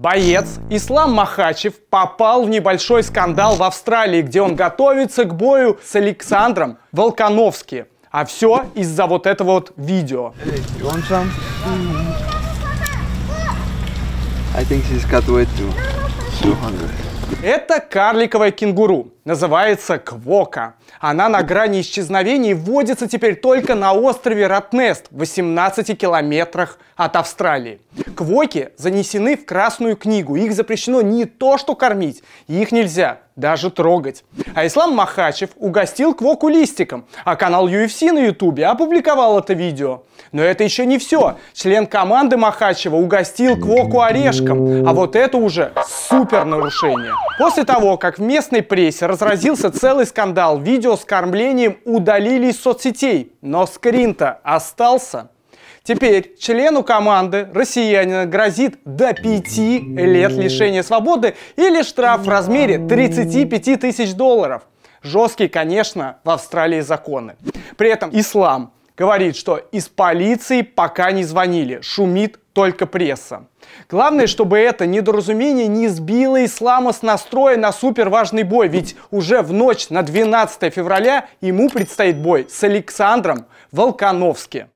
Боец Ислам Махачев попал в небольшой скандал в Австралии, где он готовится к бою с Александром Волконовским. А все из-за вот этого вот видео. I это карликовая кенгуру, называется квока. Она на грани исчезновения и водится теперь только на острове Ротнест, в 18 километрах от Австралии. Квоки занесены в Красную книгу, их запрещено не то что кормить, их нельзя даже трогать. А Ислам Махачев угостил Квоку листиком, а канал UFC на ютубе опубликовал это видео. Но это еще не все. Член команды Махачева угостил Квоку орешком, а вот это уже супер нарушение. После того, как в местной прессе разразился целый скандал, видео с кормлением удалили из соцсетей, но скрин-то остался. Теперь члену команды россиянина грозит до 5 лет лишения свободы или штраф в размере 35 тысяч долларов. Жесткие, конечно, в Австралии законы. При этом ислам говорит, что из полиции пока не звонили, шумит только пресса. Главное, чтобы это недоразумение не сбило ислама с настроя на суперважный бой, ведь уже в ночь на 12 февраля ему предстоит бой с Александром Волконовским.